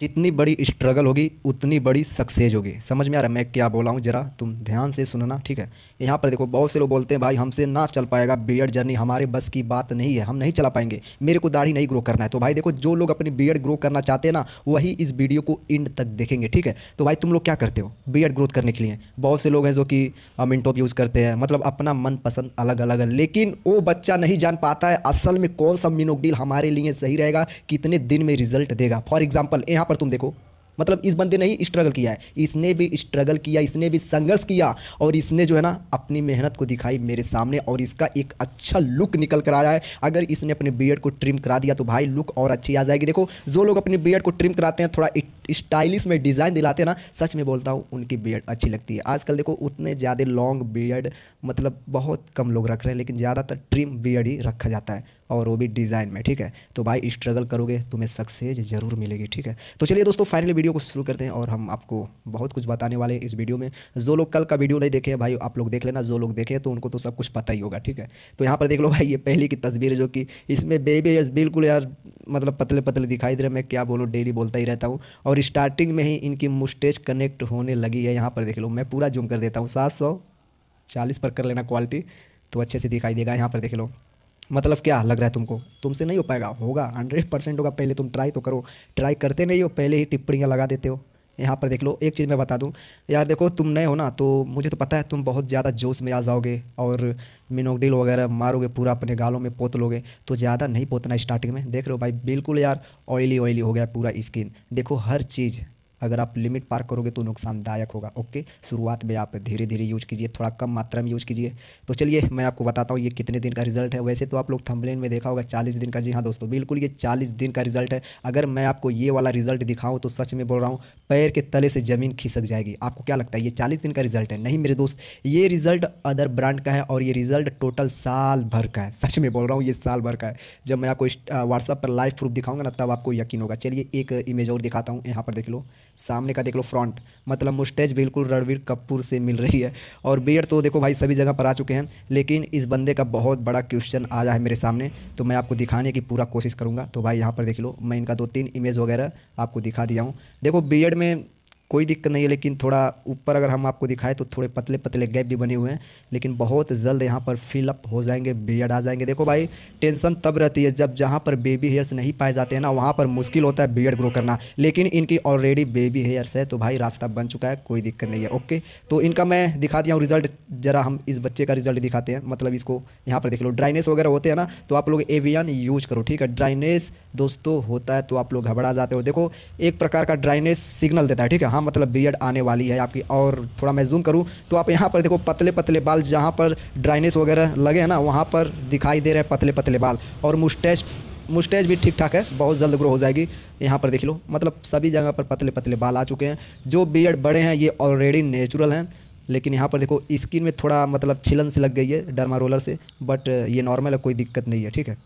जितनी बड़ी स्ट्रगल होगी उतनी बड़ी सक्सेस होगी समझ में आ रहा है मैं क्या बोला हूँ जरा तुम ध्यान से सुनना ठीक है यहाँ पर देखो बहुत से लोग बोलते हैं भाई हमसे ना चल पाएगा बी जर्नी हमारे बस की बात नहीं है हम नहीं चला पाएंगे मेरे को दाढ़ी नहीं ग्रो करना है तो भाई देखो जो लोग अपनी बी ग्रो करना चाहते हैं ना वही इस वीडियो को एंड तक देखेंगे ठीक है तो भाई तुम लोग क्या करते हो बी ग्रोथ करने के लिए बहुत से लोग हैं जो कि मिनटॉप यूज़ करते हैं मतलब अपना मनपसंद अलग अलग है लेकिन वो बच्चा नहीं जान पाता है असल में कौन सा मिनोक डील हमारे लिए सही रहेगा कितने दिन में रिजल्ट देगा फॉर एग्जाम्पल यहाँ पर तुम देखो मतलब इस बंदे ने ही स्ट्रगल किया है इसने भी स्ट्रगल किया इसने भी संघर्ष किया और इसने जो है ना अपनी मेहनत को दिखाई मेरे सामने और इसका एक अच्छा लुक निकल कर आया है अगर इसने अपने बियर्ड को ट्रिम करा दिया तो भाई लुक और अच्छी आ जाएगी देखो जो लोग अपने बियर्ड को ट्रिम कराते हैं थोड़ा स्टाइलिश में डिज़ाइन दिलाते हैं ना सच में बोलता हूँ उनकी बियर्ड अच्छी लगती है आजकल देखो उतने ज़्यादा लॉन्ग बियर्ड मतलब बहुत कम लोग रख रहे हैं लेकिन ज़्यादातर ट्रिम बियर्ड ही रखा जाता है और वो भी डिज़ाइन में ठीक है तो भाई स्ट्रगल करोगे तुम्हें सक्सेस ज़रूर मिलेगी ठीक है तो चलिए दोस्तों फाइनली वीडियो को शुरू करते हैं और हम आपको बहुत कुछ बताने वाले हैं इस वीडियो में जो लोग कल का वीडियो नहीं देखे भाई आप लोग देख लेना जो लोग देखे तो उनको तो सब कुछ पता ही होगा ठीक है तो यहाँ पर देख लो भाई ये पहली की तस्वीर जो कि इसमें बेबी बिल्कुल यार मतलब पतले पतले दिखाई दे रहे मैं क्या बोलूँ डेली बोलता ही रहता हूँ और स्टार्टिंग में ही इनकी मुस्टेज कनेक्ट होने लगी है यहाँ पर देख लो मैं पूरा जूम कर देता हूँ सात सौ चालीस पर कर लेना क्वालिटी तो अच्छे से दिखाई देगा यहाँ पर देख लो मतलब क्या लग रहा है तुमको तुमसे नहीं हो पाएगा होगा हंड्रेड परसेंट होगा पहले तुम ट्राई तो करो ट्राई करते नहीं हो पहले ही टिप्पणियाँ लगा देते हो यहाँ पर देख लो एक चीज़ मैं बता दूँ यार देखो तुम नए हो ना तो मुझे तो पता है तुम बहुत ज़्यादा जोश में आ जाओगे और मिनोकडील वगैरह मारोगे पूरा अपने गालों में पोत लोगे तो ज़्यादा नहीं पोतना स्टार्टिंग में देख रहे हो भाई बिल्कुल यार ऑयली ऑयली हो गया पूरा स्किन देखो हर चीज़ अगर आप लिमिट पार करोगे तो नुकसानदायक होगा ओके शुरुआत में आप धीरे धीरे यूज कीजिए थोड़ा कम मात्रा में यूज कीजिए तो चलिए मैं आपको बताता हूँ ये कितने दिन का रिजल्ट है वैसे तो आप लोग थम्बलेन में देखा होगा चालीस दिन का जी हाँ दोस्तों बिल्कुल ये चालीस दिन का रिजल्ट है अगर मैं आपको ये वाला रिजल्ट दिखाऊँ तो सच में बोल रहा हूँ पैर के तले से ज़मीन खिसक जाएगी आपको क्या लगता है ये चालीस दिन का रिजल्ट है नहीं मेरे दोस्त ये रिजल्ट अदर ब्रांड का है और ये रिजल्ट टोटल साल भर का है सच में बोल रहा हूँ ये साल भर का है जब मैं आपको व्हाट्सअप पर लाइव प्रूफ दिखाऊंगा ना तब आपको यकीन होगा चलिए एक इमेज और दिखाता हूँ यहाँ पर देख लो सामने का देख लो फ्रंट मतलब मुस्टेज बिल्कुल रणवीर कपूर से मिल रही है और बियड तो देखो भाई सभी जगह पर आ चुके हैं लेकिन इस बंदे का बहुत बड़ा क्वेश्चन आ जाए मेरे सामने तो मैं आपको दिखाने की पूरा कोशिश करूँगा तो भाई यहाँ पर देख लो मैं इनका दो तीन इमेज वगैरह आपको दिखा दिया हूँ देखो बी में कोई दिक्कत नहीं है लेकिन थोड़ा ऊपर अगर हम आपको दिखाएं तो थोड़े पतले पतले गैप भी बने हुए हैं लेकिन बहुत जल्द यहाँ पर फिलअप हो जाएंगे बियड आ जाएंगे देखो भाई टेंशन तब रहती है जब जहाँ पर बेबी हेयर्स नहीं पाए जाते हैं ना वहाँ पर मुश्किल होता है बियड ग्रो करना लेकिन इनकी ऑलरेडी बेबी हेयर्स है तो भाई रास्ता बन चुका है कोई दिक्कत नहीं है ओके तो इनका मैं दिखा दिया हूँ रिजल्ट ज़रा हम इस बच्चे का रिजल्ट दिखाते हैं मतलब इसको यहाँ पर देख लो ड्राइनेस वगैरह होते हैं ना तो आप लोग एवियन यूज करो ठीक है ड्राइनेस दोस्तों होता है तो आप लोग घबरा जाते हो देखो एक प्रकार का ड्राइनेस सिग्नल देता है ठीक है जहाँ मतलब बियड e आने वाली है आपकी और थोड़ा मैं जूम करूँ तो आप यहाँ पर देखो पतले पतले बाल जहाँ पर ड्राइनेस वगैरह लगे हैं ना वहाँ पर दिखाई दे रहे हैं पतले पतले बाल और मुस्टैच मुस्टेज भी ठीक ठाक है बहुत जल्द ग्रो हो जाएगी यहाँ पर देख लो मतलब सभी जगह पर पतले पतले बाल आ चुके हैं जो बियड e बड़े हैं ये ऑलरेडी नेचुरल हैं लेकिन यहाँ पर देखो स्किन में थोड़ा मतलब छिलन से लग गई है डरमा रोलर से बट ये नॉर्मल है कोई दिक्कत नहीं है ठीक है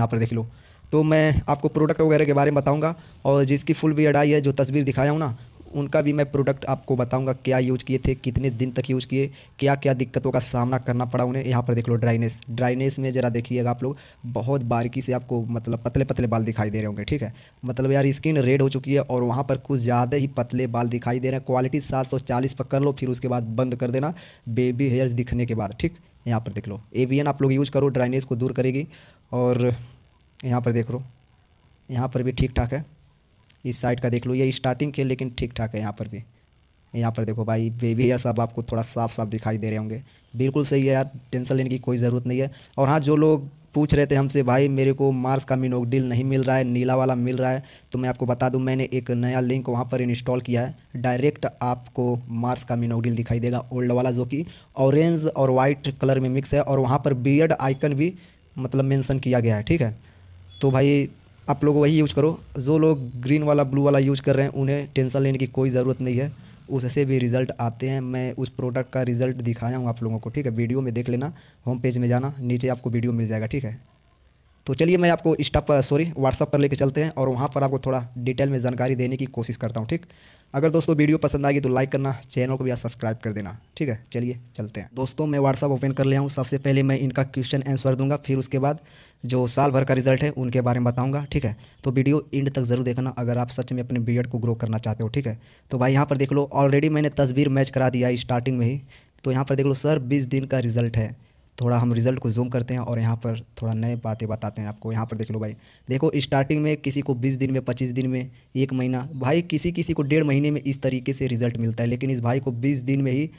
यहाँ पर देख लो तो मैं आपको प्रोडक्ट वगैरह के बारे में बताऊंगा और जिसकी फुल बियड e आई है जो तस्वीर दिखाया हूँ ना उनका भी मैं प्रोडक्ट आपको बताऊँगा क्या यूज़ किए थे कितने दिन तक यूज़ किए क्या क्या दिक्कतों का सामना करना पड़ा उन्हें यहाँ पर देख लो ड्राइनेस ड्राइनेस में ज़रा देखिएगा आप लोग बहुत बारीकी से आपको मतलब पतले पतले बाल दिखाई दे रहे होंगे ठीक है मतलब यार स्किन रेड हो चुकी है और वहाँ पर कुछ ज़्यादा ही पतले बाल दिखाई दे रहे हैं क्वालिटी सात पर कर लो फिर उसके बाद बंद कर देना बेबी हेयर्स दिखने के बाद ठीक यहाँ पर देख लो एवियन आप लोग यूज़ करो ड्राइनेस को दूर करेगी और यहाँ पर देख लो यहाँ पर भी ठीक ठाक है इस साइड का देख लो ये स्टार्टिंग के लेकिन ठीक ठाक है यहाँ पर भी यहाँ पर देखो भाई बेबी हेयर सब आपको थोड़ा साफ साफ दिखाई दे रहे होंगे बिल्कुल सही है यार टेंशन लेने की कोई ज़रूरत नहीं है और हाँ जो लोग पूछ रहे थे हमसे भाई मेरे को मार्स का डील नहीं मिल रहा है नीला वाला मिल रहा है तो मैं आपको बता दूं मैंने एक नया लिंक वहां पर इंस्टॉल किया है डायरेक्ट आपको मार्स का मिनोकडील दिखाई देगा ओल्ड वाला जो कि ऑरेंज और वाइट कलर में मिक्स है और वहाँ पर बियड आइकन भी मतलब मेंशन किया गया है ठीक है तो भाई आप लोग वही यूज करो जो लोग ग्रीन वाला ब्लू वाला यूज कर रहे हैं उन्हें टेंशन लेने की कोई ज़रूरत नहीं है उससे भी रिज़ल्ट आते हैं मैं उस प्रोडक्ट का रिज़ल्ट दिखाया हूँ आप लोगों को ठीक है वीडियो में देख लेना होम पेज में जाना नीचे आपको वीडियो मिल जाएगा ठीक है तो चलिए मैं आपको स्टाफ सॉरी व्हाट्सअप पर लेके चलते हैं और वहाँ पर आपको थोड़ा डिटेल में जानकारी देने की कोशिश करता हूँ ठीक अगर दोस्तों वीडियो पसंद आएगी तो लाइक करना चैनल को भी सब्सक्राइब कर देना ठीक है चलिए चलते हैं दोस्तों मैं व्हाट्सअप ओपन कर लिया हूँ सबसे पहले मैं इनका क्वेश्चन आंसर दूंगा फिर उसके बाद जो साल भर का रिजल्ट है उनके बारे में बताऊंगा ठीक है तो वीडियो एंड तक जरूर देखना अगर आप सच में अपने बी को ग्रो करना चाहते हो ठीक है तो भाई यहाँ पर देख लो ऑलरेडी मैंने तस्वीर मैच करा दिया स्टार्टिंग में ही तो यहाँ पर देख लो सर बीस दिन का रिजल्ट है थोड़ा हम रिज़ल्ट को जूम करते हैं और यहाँ पर थोड़ा नए बातें बताते हैं आपको यहाँ पर देख लो भाई देखो स्टार्टिंग में किसी को बीस दिन में पच्चीस दिन में एक महीना भाई किसी किसी को डेढ़ महीने में इस तरीके से रिज़ल्ट मिलता है लेकिन इस भाई को बीस दिन में ही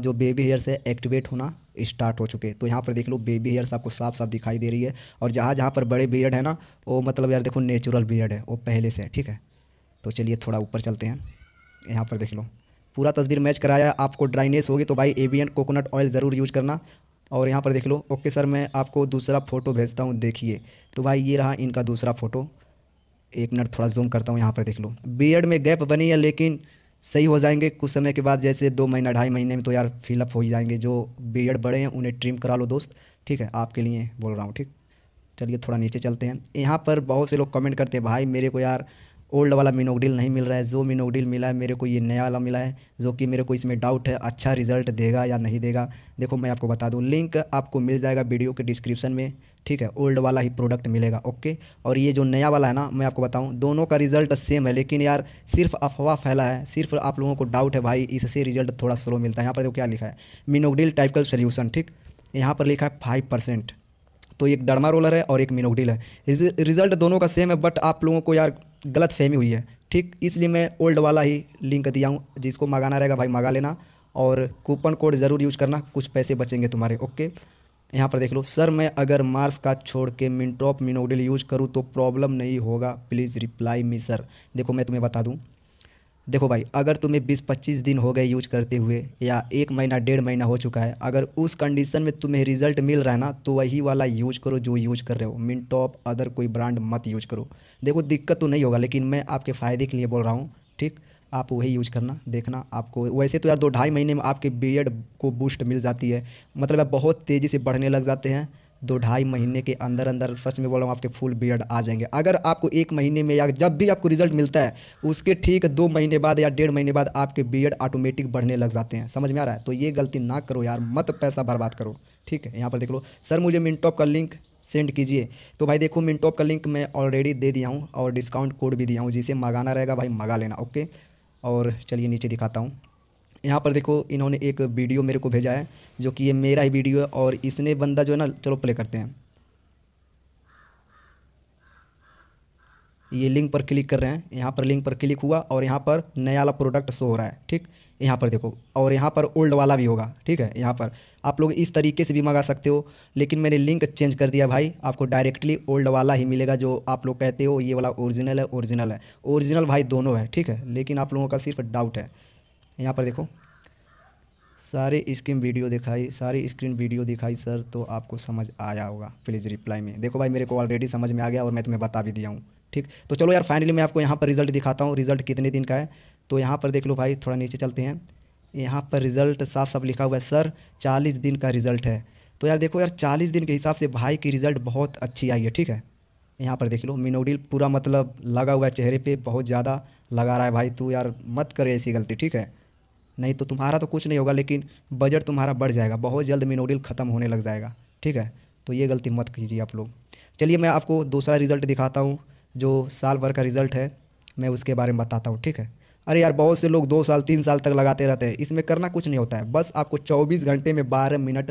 जो बेबी हेयर्स है एक्टिवेट होना स्टार्ट हो चुके तो यहाँ पर देख लो बेबी हेयर्स आपको साफ साफ दिखाई दे रही है और जहाँ जहाँ पर बड़े बियर्ड है ना वो मतलब यार देखो नेचुरल बियर्ड है वो पहले से है ठीक है तो चलिए थोड़ा ऊपर चलते हैं यहाँ पर देख लो पूरा तस्वीर मैच कराया आपको ड्राइनेस होगी तो भाई एवियन कोकोनट ऑयल ज़रूर यूज करना और यहाँ पर देख लो ओके सर मैं आपको दूसरा फ़ोटो भेजता हूँ देखिए तो भाई ये रहा इनका दूसरा फ़ोटो एक मिनट थोड़ा जूम करता हूँ यहाँ पर देख लो बीएड में गैप बनी है लेकिन सही हो जाएंगे कुछ समय के बाद जैसे दो महीना ढाई महीने में तो यार फिलअप हो ही जाएंगे जो बीएड बड़े हैं उन्हें ट्रिम करा लो दोस्त ठीक है आपके लिए बोल रहा हूँ ठीक चलिए थोड़ा नीचे चलते हैं यहाँ पर बहुत से लोग कमेंट करते हैं भाई मेरे को यार ओल्ड वाला मिनोगडिल नहीं मिल रहा है जो मिनोगडिल मिला है मेरे को ये नया वाला मिला है जो कि मेरे को इसमें डाउट है अच्छा रिजल्ट देगा या नहीं देगा देखो मैं आपको बता दूँ लिंक आपको मिल जाएगा वीडियो के डिस्क्रिप्शन में ठीक है ओल्ड वाला ही प्रोडक्ट मिलेगा ओके और ये जो नया वाला है ना मैं आपको बताऊँ दोनों का रिजल्ट सेम है लेकिन यार सिर्फ अफवाह फैला है सिर्फ आप लोगों को डाउट है भाई इससे रिजल्ट थोड़ा स्लो मिलता है यहाँ पर देखो क्या लिखा है मिनोगडिल टाइप का सोल्यूशन ठीक यहाँ पर लिखा है फाइव परसेंट तो एक डरमा रोलर है और एक मिनोगडिल है रिजल्ट दोनों का सेम है बट आप लोगों को यार गलत फहमी हुई है ठीक इसलिए मैं ओल्ड वाला ही लिंक दिया हूँ जिसको मंगाना रहेगा भाई मंगा लेना और कूपन कोड ज़रूर यूज करना कुछ पैसे बचेंगे तुम्हारे ओके यहाँ पर देख लो सर मैं अगर मार्स का छोड़ के मिनटॉप मिनोडिल यूज करूँ तो प्रॉब्लम नहीं होगा प्लीज़ रिप्लाई मी सर देखो मैं तुम्हें बता दूँ देखो भाई अगर तुम्हें बीस पच्चीस दिन हो गए यूज करते हुए या एक महीना डेढ़ महीना हो चुका है अगर उस कंडीशन में तुम्हें रिजल्ट मिल रहा है ना तो वही वाला यूज करो जो यूज कर रहे हो मिनटॉप अदर कोई ब्रांड मत यूज करो देखो दिक्कत तो नहीं होगा लेकिन मैं आपके फ़ायदे के लिए बोल रहा हूँ ठीक आप वही यूज करना देखना आपको वैसे तो यार दो ढाई महीने में आपके बी को बूस्ट मिल जाती है मतलब आप बहुत तेज़ी से बढ़ने लग जाते हैं दो ढाई महीने के अंदर अंदर सच में बोल रहा हूँ आपके फुल बियर्ड आ जाएंगे अगर आपको एक महीने में या जब भी आपको रिजल्ट मिलता है उसके ठीक दो महीने बाद या डेढ़ महीने बाद आपके बियर्ड ऑटोमेटिक बढ़ने लग जाते हैं समझ में आ रहा है तो ये गलती ना करो यार मत पैसा बर्बाद करो ठीक है यहाँ पर देख लो सर मुझे मिनटॉप का लिंक सेंड कीजिए तो भाई देखो मिनटॉप का लिंक मैं ऑलरेडी दे दिया हूँ और डिस्काउंट कोड भी दिया हूँ जिसे मंगाना रहेगा भाई मंगा लेना ओके और चलिए नीचे दिखाता हूँ यहाँ पर देखो इन्होंने एक वीडियो मेरे को भेजा है जो कि ये मेरा ही वीडियो है और इसने बंदा जो है ना चलो प्ले करते हैं ये लिंक पर क्लिक कर रहे हैं यहाँ पर लिंक पर क्लिक हुआ और यहाँ पर नया वाला प्रोडक्ट शो हो रहा है ठीक यहाँ पर देखो और यहाँ पर ओल्ड वाला भी होगा ठीक है यहाँ पर आप लोग इस तरीके से भी मंगा सकते हो लेकिन मैंने लिंक चेंज कर दिया भाई आपको डायरेक्टली ओल्ड वाला ही मिलेगा जो आप लोग कहते हो ये वाला ओरिजिनल है ओरिजिनल है ओरिजिनल भाई दोनों है ठीक है लेकिन आप लोगों का सिर्फ डाउट है यहाँ पर देखो सारे स्क्रीन वीडियो दिखाई सारी स्क्रीन वीडियो दिखाई सर तो आपको समझ आया होगा प्लीज़ रिप्लाई में देखो भाई मेरे को ऑलरेडी समझ में आ गया और मैं तुम्हें बता भी दिया हूँ ठीक तो चलो यार फाइनली मैं आपको यहाँ पर रिजल्ट दिखाता हूँ रिजल्ट कितने दिन का है तो यहाँ पर देख लो भाई थोड़ा नीचे चलते हैं यहाँ पर रिज़ल्ट साफ साफ लिखा हुआ है सर चालीस दिन का रिज़ल्ट है तो यार देखो यार चालीस दिन के हिसाब से भाई की रिज़ल्ट बहुत अच्छी आई है ठीक है यहाँ पर देख लो मिनोडिल पूरा मतलब लगा हुआ है चेहरे पे बहुत ज़्यादा लगा रहा है भाई तू यार मत करे ऐसी गलती ठीक है नहीं तो तुम्हारा तो कुछ नहीं होगा लेकिन बजट तुम्हारा बढ़ जाएगा बहुत जल्द मिनोडिल ख़त्म होने लग जाएगा ठीक है तो ये गलती मत कीजिए आप लोग चलिए मैं आपको दूसरा रिज़ल्ट दिखाता हूँ जो साल भर का रिज़ल्ट है मैं उसके बारे में बताता हूँ ठीक है अरे यार बहुत से लोग दो साल तीन साल तक लगाते रहते हैं इसमें करना कुछ नहीं होता है बस आपको चौबीस घंटे में बारह मिनट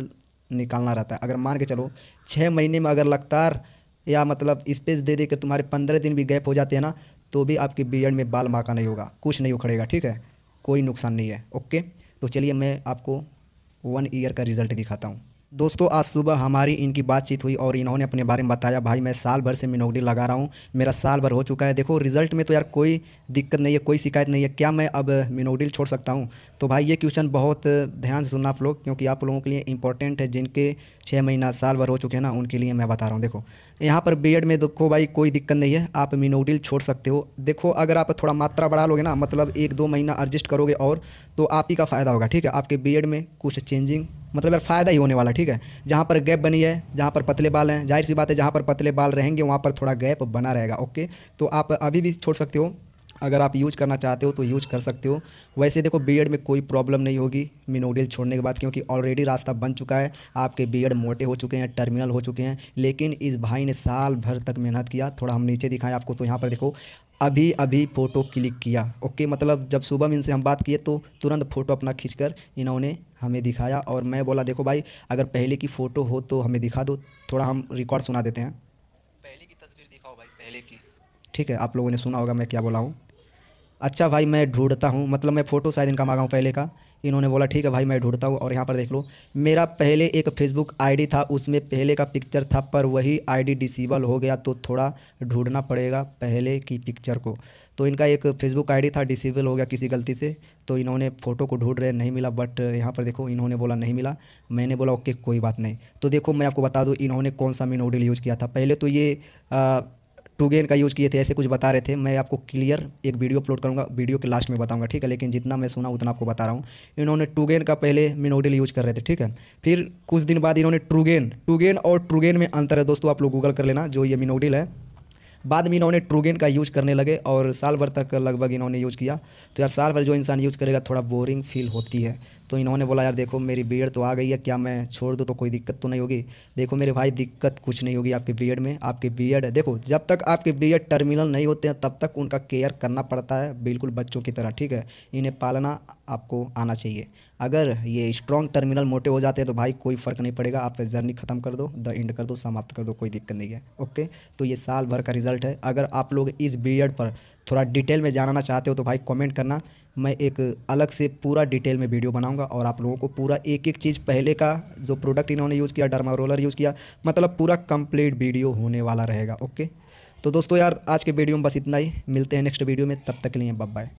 निकालना रहता है अगर मान के चलो छः महीने में अगर लगातार या मतलब स्पेस दे देकर तुम्हारे पंद्रह दिन भी गैप हो जाते हैं ना तो भी आपकी बी में बाल माका नहीं होगा कुछ नहीं उखड़ेगा ठीक है कोई नुकसान नहीं है ओके तो चलिए मैं आपको वन ईयर का रिज़ल्ट दिखाता हूँ दोस्तों आज सुबह हमारी इनकी बातचीत हुई और इन्होंने अपने बारे में बताया भाई मैं साल भर से मिनोगडी लगा रहा हूँ मेरा साल भर हो चुका है देखो रिजल्ट में तो यार कोई दिक्कत नहीं है कोई शिकायत नहीं है क्या मैं अब मिनोडिल छोड़ सकता हूँ तो भाई ये क्वेश्चन बहुत ध्यान से सुनना आप लोग क्योंकि आप लोगों के लिए इंपॉर्टेंट है जिनके छः महीना साल भर हो चुके हैं ना उनके लिए मैं बता रहा हूँ देखो यहाँ पर बी में देखो भाई कोई दिक्कत नहीं है आप मिनोगडिल छोड़ सकते हो देखो अगर आप थोड़ा मात्रा बढ़ा लोगे ना मतलब एक दो महीना एडजस्ट करोगे और तो आप ही का फ़ायदा होगा ठीक है आपके बी में कुछ चेंजिंग मतलब यार फ़ायदा ही होने वाला ठीक है जहाँ पर गैप बनी है जहाँ पर पतले बाल हैं जाहिर सी बात है जहाँ पर पतले बाल रहेंगे वहाँ पर थोड़ा गैप बना रहेगा ओके तो आप अभी भी छोड़ सकते हो अगर आप यूज करना चाहते हो तो यूज कर सकते हो वैसे देखो बीएड में कोई प्रॉब्लम नहीं होगी मिनोडियल छोड़ने के बाद क्योंकि ऑलरेडी रास्ता बन चुका है आपके बीएड मोटे हो चुके हैं टर्मिनल हो चुके हैं लेकिन इस भाई ने साल भर तक मेहनत किया थोड़ा हम नीचे दिखाएं आपको तो यहाँ पर देखो अभी अभी फ़ोटो क्लिक किया ओके मतलब जब सुबह में इनसे हम बात किए तो तुरंत फ़ोटो अपना खींचकर इन्होंने हमें दिखाया और मैं बोला देखो भाई अगर पहले की फ़ोटो हो तो हमें दिखा दो थोड़ा हम रिकॉर्ड सुना देते हैं पहले की तस्वीर दिखाओ भाई पहले की ठीक है आप लोगों ने सुना होगा मैं क्या बोला हूँ अच्छा भाई मैं ढूंढता हूँ मतलब मैं फ़ोटो शायद इनका मांगा हूँ पहले का इन्होंने बोला ठीक है भाई मैं ढूंढता हूँ और यहाँ पर देख लो मेरा पहले एक फेसबुक आईडी था उसमें पहले का पिक्चर था पर वही आईडी डिसेबल हो गया तो थोड़ा ढूंढना पड़ेगा पहले की पिक्चर को तो इनका एक फेसबुक आईडी था डिसेबल हो गया किसी गलती से तो इन्होंने फ़ोटो को ढूंढ रहे नहीं मिला बट यहाँ पर देखो इन्होंने बोला नहीं मिला मैंने बोला ओके कोई बात नहीं तो देखो मैं आपको बता दूँ इन्होंने कौन सा मी नोडल यूज़ किया था पहले तो ये टूगेन का यूज़ किए थे ऐसे कुछ बता रहे थे मैं आपको क्लियर एक वीडियो अपलोड करूँगा वीडियो के लास्ट में बताऊँगा ठीक है लेकिन जितना मैं सुना उतना आपको बता रहा हूँ इन्होंने टूगेन का पहले मिनोडिल यूज़ कर रहे थे ठीक है फिर कुछ दिन बाद इन्होंने ट्रूगेन टूगेन और ट्रूगेन में अंतर है दोस्तों आप लोग गूगल कर लेना जो ये मिनोडिल है बाद में इन्होंने ट्रूगेन का यूज़ करने लगे और साल भर तक लगभग इन्होंने यूज़ किया तो यार साल भर जो इंसान यूज़ करेगा थोड़ा बोरिंग फील होती है तो इन्होंने बोला यार देखो मेरी बी तो आ गई है क्या मैं छोड़ दूँ तो कोई दिक्कत तो नहीं होगी देखो मेरे भाई दिक्कत कुछ नहीं होगी आपके बी में आपके बी है देखो जब तक आपके बी टर्मिनल नहीं होते हैं तब तक उनका केयर करना पड़ता है बिल्कुल बच्चों की तरह ठीक है इन्हें पालना आपको आना चाहिए अगर ये स्ट्रॉन्ग टर्मिनल मोटे हो जाते हैं तो भाई कोई फ़र्क नहीं पड़ेगा आपका जर्नी ख़त्म कर दो द एंड कर दो समाप्त कर दो कोई दिक्कत नहीं है ओके तो ये साल भर का रिजल्ट है अगर आप लोग इस बी पर थोड़ा डिटेल में जानना चाहते हो तो भाई कमेंट करना मैं एक अलग से पूरा डिटेल में वीडियो बनाऊंगा और आप लोगों को पूरा एक एक चीज़ पहले का जो प्रोडक्ट इन्होंने यूज़ किया डर्मा रोलर यूज़ किया मतलब पूरा कंप्लीट वीडियो होने वाला रहेगा ओके तो दोस्तों यार आज के वीडियो में बस इतना ही मिलते हैं नेक्स्ट वीडियो में तब तक के लिए बाय